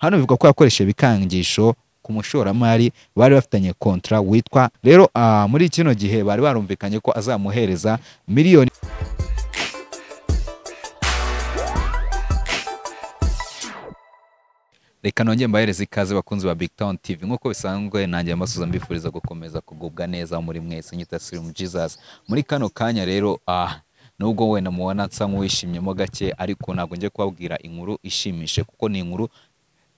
hano bivuga ko yakoresheje ibikangisho ku mushoramari bari bafitanye kontra witwa rero ah, muri kino gihe bari barumvikanye ko azamuhereza miliyoni reka nongere mbahereze ikaze bakunzi ba big town tv nk'uko bisanzwe nanjye mbasuza mbifuriza gukomeza kugubwa neza muri mwese nyita sirimu jesus muri kano kanya rero ah, nubwo wenda mubona nsa nk'uwishimyemo gake ariko ntabwo njye kubabwira inkuru ishimishije kuko ni inkuru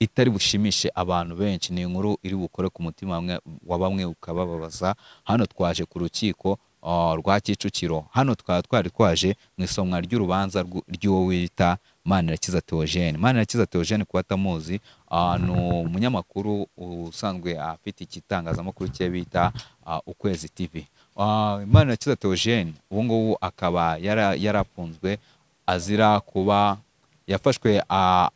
itari bushimishe abantu benshi ni inkuru iri bukore ku mutima wa bamwe ukabababaza hano twaje ku rukiko ah, rwa kicukiro hano twaba twari twaje mu isomwa ry'urubanza ry'uwo wita manirakiza teogene manirakiza teogene kuba atamuzi ah, ni umunyamakuru usanzwe afite igitangazamakuru cye bita ah, ukwezi tv manirakiza teogene ubu ngubu akaba yarafunzwe azira kuba yafashwe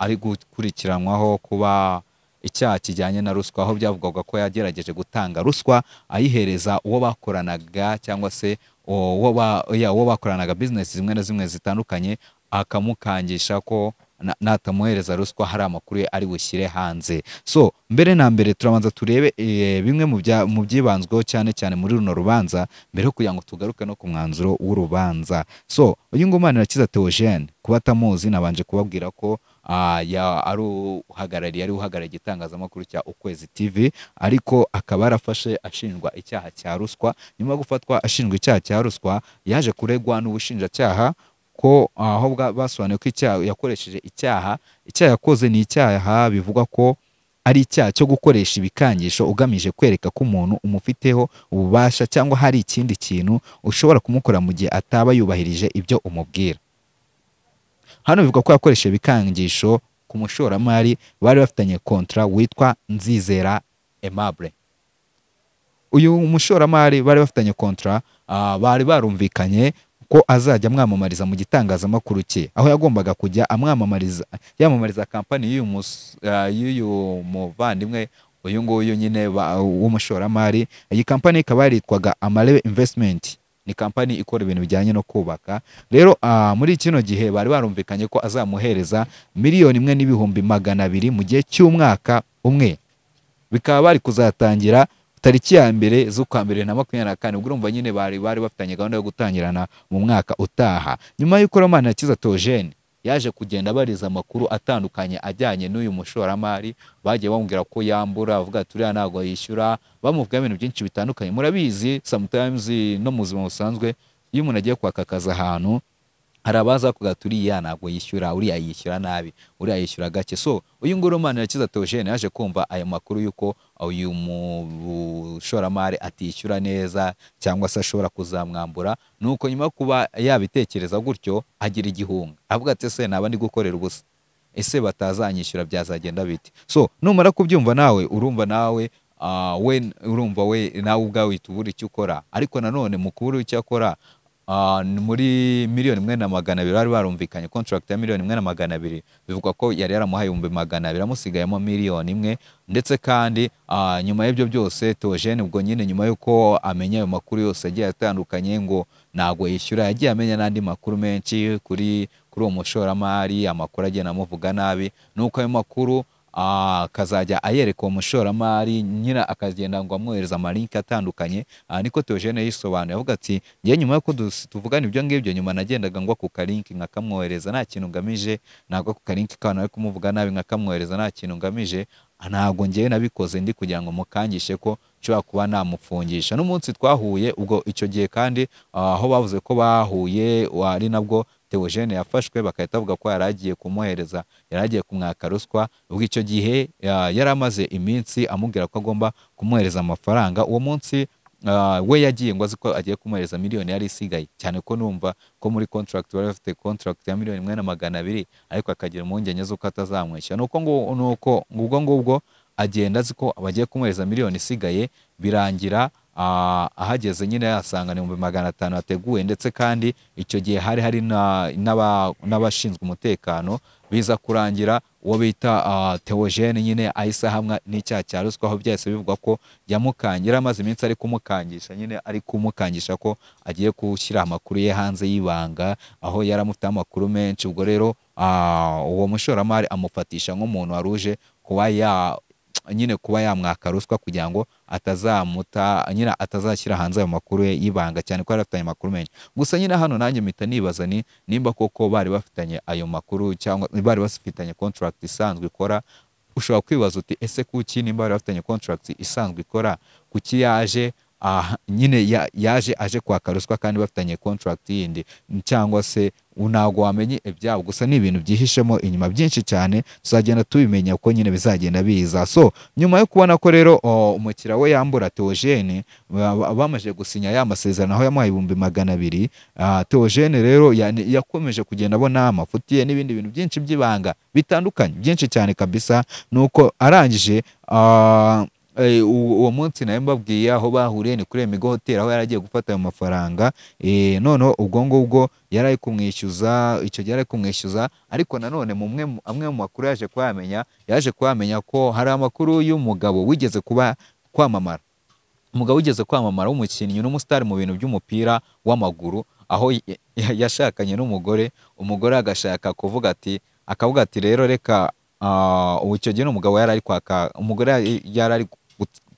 ari gukurikiranwaho kuba icyaha kijyanye na ruswa aho byavugwaga ko yagerageje gutanga ruswa ayihereza uwo bakoranaga cyangwa se uwo bakoranaga bizinesi zimwe na zimwe zitandukanye akamukangisha ko natamuhereza ruswa hari amakuru ye ari bushyire hanze so mbere na mbere turabanza turebe eh, bimwe mu byibanzweho cyane cyane muri runo rubanza mbere yo kugira ngo tugaruke no ku mwanzuro w'urubanza so uyu nguyu Manirakiza Theogene kuba atamuzi nabanje kubabwira ko ah, ari uhagarariye ari uhagarariye igitangazamakuru cya ukwezi tv ariko akaba yarafashe ashinjwa icyaha cya ruswa nyuma yo gufatwa ashinjwa icyaha cya ruswa yaje kuregwa n'ubushinjacyaha ko ah, aho basobanuye ko icyaha yakoresheje icyaha icyaha yakoze ni icyaha bivugwa ko ari icyaha cyo gukoresha ibikangisho ugamije kwereka ko umuntu umufiteho ububasha cyangwa hari ikindi kintu ushobora kumukora mu gihe ataba yubahirije ibyo umubwira hano bivuga ko yakoresheje ibikangisho ku mushoramari bari bafitanye kontra witwa nzizera emabure uyu mushoramari bari bafitanye kontra ah, bari barumvikanye ko azajya amwamamariza mu gitangazamakuru cye aho yagombaga kujya amwamamariza yamamariza kampani y'uyu eh, muvandimwe uyu nguyu nyine w'umushoramari iyi kampani ikaba yaritwaga amare invesitimenti ni kampani ikora ibintu bijyanye no kubaka rero ah, muri kino gihe bari barumvikanye ko azamuhereza miliyoni imwe n'ibihumbi magana abiri mu gihe cy'umwaka umwe bikaba bari kuzatangira tariki ya mbere z'ukwa mbere na makumyabiri na kane ubwo urumva nyine bari bari bafitanye gahunda yo gutangirana mu mwaka utaha nyuma y'uko Ramanakiza Theogene yaje kugenda abariza amakuru atandukanye ajyanye n'uyu mushoramari bagiye bamubwira ko yambura avuga ati ntabwo yishyura bamubwira ibintu byinshi bitandukanye murabizi sometimes no mu buzima busanzwe iyo umuntu agiye kwaka akazi ahantu hari abaza kuvuga ati uriya ntabwo yishyura uriya yishyura nabi uriya yishyura gake so uyu nguyu Manirakiza Theogene yaje kumva aya makuru y'uko uyu mushoramari atishyura neza cyangwa se ashobora kuzamwambura nuko nyuma kuba yabitekereza gutyo agira igihunga avuga ati se naba ndi gukorera ubusa ese batazanyishyura byazagenda bite so numara kubyumva nawe urumva nawe ah, we urumva we nawe ubwawe uhita ubura icyo ukora ariko nanone mu kubura icyo akora Ah, muri miliyoni imwe na magana abiri bari barumvikanye kontaragiti ya miliyoni imwe na magana abiri bivugwa ko yari yaramuhaye ibihumbi magana abiri amusigayemo miliyoni imwe ndetse kandi ah, nyuma y'ibyo byose Theogene ubwo nyine nyuma y'uko amenya ayo makuru yose agiye atandukanye ngo ntabwo yishyura yagiye amenya n'andi makuru menshi kuri kuri uwo mushoramari amakuru agenda amuvuga nabi nuko ayo makuru akazajya ayereka umushoramari mushoramari nyina akagenda ngo amwohereza amalinke atandukanye aha niko Teogene yisobanuye avuga ati njye nyuma y'uko tuvugana ibyo ngibyo nyuma nagendaga ngo ku karinki nkakamwohereza nta kintu ngamije nagwa ku karinki kana ari kumuvuga nabi nkakamwohereza nta kintu ngamije ah, ntabwo ngewe nabikoze ndi kugira ngo mukangishe ko nshobora kuba namufungisha n'umunsi twahuye ubwo icyo gihe kandi ah, aho bavuze ko bahuye ari nabwo Theogene yafashwe bagahita avuga ko yari agiye kumuhereza yari agiye kumwaka ruswa ubwo icyo gihe yari amaze iminsi amubwira ko agomba kumuhereza amafaranga uwo munsi ah, we yagiye ngo azi ko agiye kumuhereza miliyoni yari isigaye cyane ko numva ko muri contract bari bafite contract ya miliyoni imwe na magana abiri ariko akagira impungenge z'uko atazamwishyura nuko ubwo ngubwo agenda azi ko bagiye kumuhereza miliyoni isigaye birangira Ah, ahageze nyine yasanga ni ibihumbi magana atanu yateguwe ndetse kandi icyo gihe hari hari n'abashinzwe umutekano biza kurangira uwo bita ah, teogene nyine ahise ahamwa n'icyaha cya ruswa aho byahise bivugwa ko yamukangira amaze iminsi ari kumukangisha nyine ari kumukangisha ko agiye gushyira amakuru ye hanze y'ibanga aho yaramutaye amakuru menshi ubwo rero ah, uwo mushoramari amufatisha nk'umuntu waruje uje kuba nyine kuba yamwaka ruswa kugira ngo atazamuta nyine atazashyira hanze ayo makuru ye y'ibanga cyane ko yari afitanye amakuru menshi gusa nyine hano nanjye mpita nibaza ni nimba koko bari bafitanye ayo makuru cyangwa bari bafitanye contract isanzwe ikora ushobora kwibaza uti ese kuki nimba bari bafitanye contract isanzwe ikora kuki yaje nyine yaje aje kwaka ruswa kandi bafitanye contract yindi cyangwa se ntabwo wamenye ibyabo gusa ni ibintu byihishemo inyuma byinshi cyane tuzagenda tubimenya uko nyine bizagenda biza so nyuma yo kubona ko rero umukiriya we yambura teogene bamaze gusinya ya masezerano aho yamuhaye ibihumbi magana abiri teogene rero yakomeje kugenda abona amafuti ye n'ibindi bintu byinshi by'ibanga bitandukanye byinshi cyane kabisa ni uko arangije Eh, uwo munsi nawe mbabwiye aho bahuriye ni kuri emigo hoteli aho yari agiye gufata ayo mafaranga eh, noneho ubwo ngubwo yari ari kumwishyuza icyo gihe yari ari kumwishyuza ariko nanone mu amwe mu makuru yaje kuyamenya yaje kuyamenya ko hari amakuru y'umugabo wigeze kuba kwamamara umugabo wigeze kwamamara w'umukinnyi n'umusitari mu bintu by'umupira w'amaguru aho yashakanye n'umugore umugore agashaka kuvuga ati akavuga ati rero reka ubu ah, icyo gihe umugabo yari ari kwaka umugore yari ari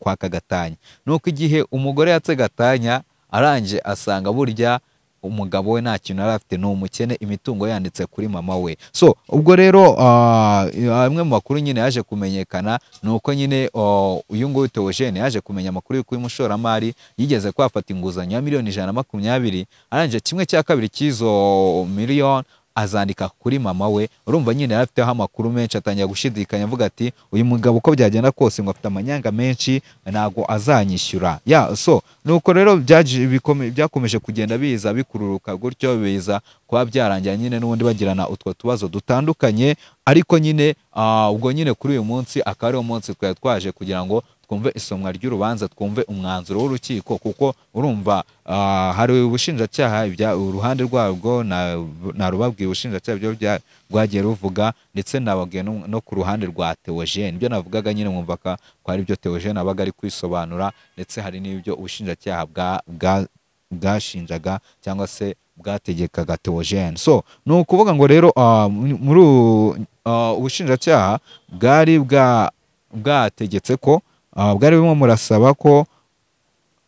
kwaka gatanya nuko igihe umugore yatse gatanya arangije asanga burya umugabo we nta kintu yari afite ni umukene imitungo yanditse kuri mama we so ubwo rero ah, ah, amwe mu makuru nyine yaje kumenyekana ni uko nyine oh, uyu nguyu Theogene yaje kumenya amakuru y'uko uyu mushoramari yigeze kwafata inguzanyo ya miliyoni ijana na makumyabiri arangije kimwe cya kabiri cy'izo oh, miliyoni azandika kuri mama we urumva nyine yari afiteho amakuru menshi atangira gushidikanya avuga ati uyu mugabo uko byagenda kose ngo afite amanyanga menshi ntabwo azanyishyura ya so nuko rero byakomeje kugenda biza bikururuka gutyo biza kuba byarangira nyine n'ubundi bagirana utwo tubazo dutandukanye ariko nyine ah, ubwo nyine kuri uyu munsi akaba ariwo munsi twari twaje kugira ngo twumve isomwa ry'urubanza twumve umwanzuro w'urukiko kuko urumva ah, hari ubushinjacyaha uruhande rwabwo narubabwiye ubushinjacyaha ibyo rwagiye ruvuga ndetse nababwiye no ku ruhande rwa teogene ibyo navugaga nyine mwumva ko ari byo teogene abaga ari kwisobanura ndetse hari n'ibyo ubushinjacyaha bwashinjaga cyangwa se bwategekaga teogene so ni ukuvuga ngo rero ah, muri ah, ubushinjacyaha bwari bwategetse ko Ah, bwari burimo murasaba ko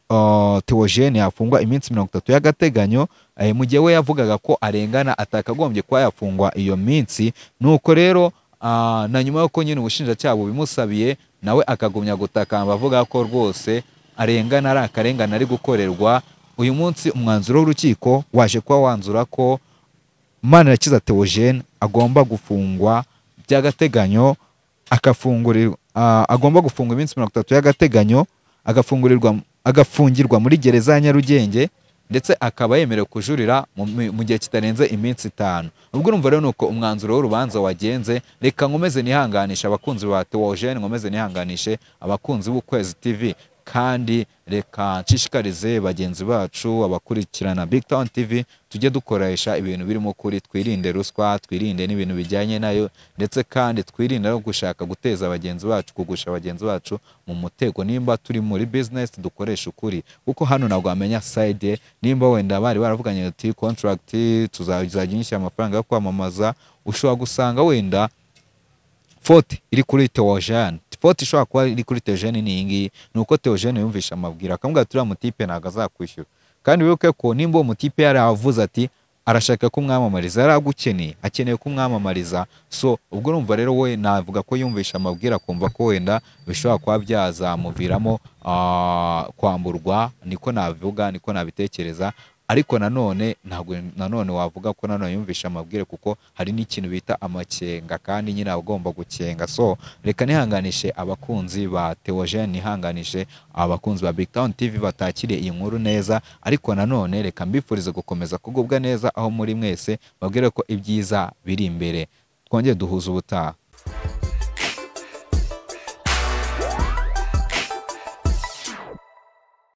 ah, Theogene yafungwa iminsi mirongo itatu y'agateganyo eh, mu gihe we yavugaga ko arengana atakagombye kuba yafungwa iyo minsi nuko rero ah, na nyuma y'uko nyine ubushinjacyaha bubimusabiye nawe akagumya gutakamba avuga ko rwose arengana ari akarengane ari gukorerwa uyu munsi umwanzuro w'urukiko waje kuba wanzura ko manirakiza Theogene agomba gufungwa by'agateganyo akafungurirwa agomba gufunga iminsi mirongo itatu y'agateganyo agafungurirwa agafungirwa muri gereza ya nyarugenge ndetse akaba yemerewe kujurira mu gihe kitarenze iminsi itanu ubwo urumva rero ni uko umwanzuro w'urubanza wagenze reka nkomeze nihanganisha abakunzi ba tewoje nkomeze nihanganishe abakunzi b'ukwezi tv kandi reka nshishikarize bagenzi bacu abakurikirana Big Town TV tujye dukoresha ibintu birimo kuri twirinde ruswa twirinde n'ibintu bijyanye nayo ndetse kandi twirinde no gushaka guteza bagenzi bacu kugusha bagenzi bacu mu mutego nimba turi muri business dukoresha ukuri kuko hano ntabwo wamenya side nimba wenda bari baravuganye ati contract tuzajya unyishyura amafaranga yo kwamamaza ushobora gusanga wenda fote iri kuri Tewajane sipoti ishobora kuba iri kuri teogene ni iyi ngiyi ni uko teogene yumvisha amabwira akamubwira ati mutipe ntabwo azakwishyura kandi wibuke ko nimba uwo mutipe yaravuze ati arashaka kumwamamariza yari agukeneye akeneye kumwamamariza so ubwo urumva rero we navuga ko yumvisha amabwira akumva ko wenda bishobora kuba byazamuviramo ah, kwamburwa niko navuga niko nabitekereza ariko nanone ntabwo nanone wavuga ko nanone yumvishe amabwire kuko hari n'ikintu bita amakenga kandi nyine agomba gukenga so reka ntihanganishe abakunzi ba teogene ntihanganishe abakunzi ba big town tv batakire iyi nkuru neza ariko nanone reka mbifurize gukomeza kugubwa neza aho muri mwese babwire ko ibyiza biri imbere twongere duhuza ubutaha